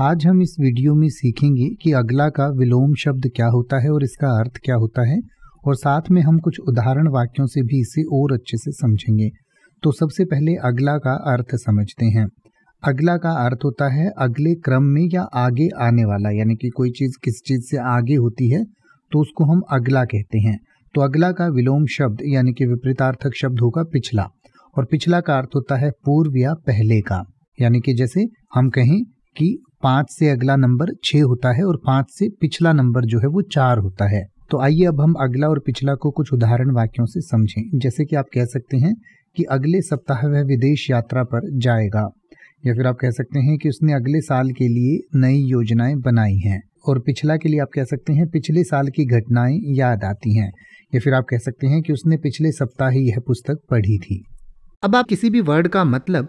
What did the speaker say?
आज हम इस वीडियो में सीखेंगे कि अगला का विलोम शब्द क्या होता है और इसका अर्थ क्या होता है और साथ में हम कुछ उदाहरण वाक्यों से भी इसे और अच्छे से समझेंगे तो सबसे पहले अगला का अर्थ समझते हैं अगला का अर्थ होता है अगले क्रम में या आगे आने वाला यानी कि कोई चीज़ किस चीज़ से आगे होती है तो उसको हम अगला कहते हैं तो अगला का विलोम शब्द यानी कि विपरीतार्थक शब्द होगा पिछला और पिछला का अर्थ होता है पूर्व या पहले का यानी कि जैसे हम कहें कि पांच से अगला नंबर छह होता है और पांच से पिछला नंबर जो है वो चार होता है तो आइए अब हम अगला और पिछला को कुछ उदाहरण वाक्यों से समझें जैसे कि आप कह सकते हैं कि अगले सप्ताह वह विदेश यात्रा पर जाएगा या फिर आप कह सकते हैं कि उसने अगले साल के लिए नई योजनाएं बनाई हैं और पिछला के लिए आप कह सकते हैं पिछले साल की घटनाएं याद आती हैं या फिर आप कह सकते हैं कि उसने पिछले सप्ताह ही यह पुस्तक पढ़ी थी अब आप किसी भी वर्ड का मतलब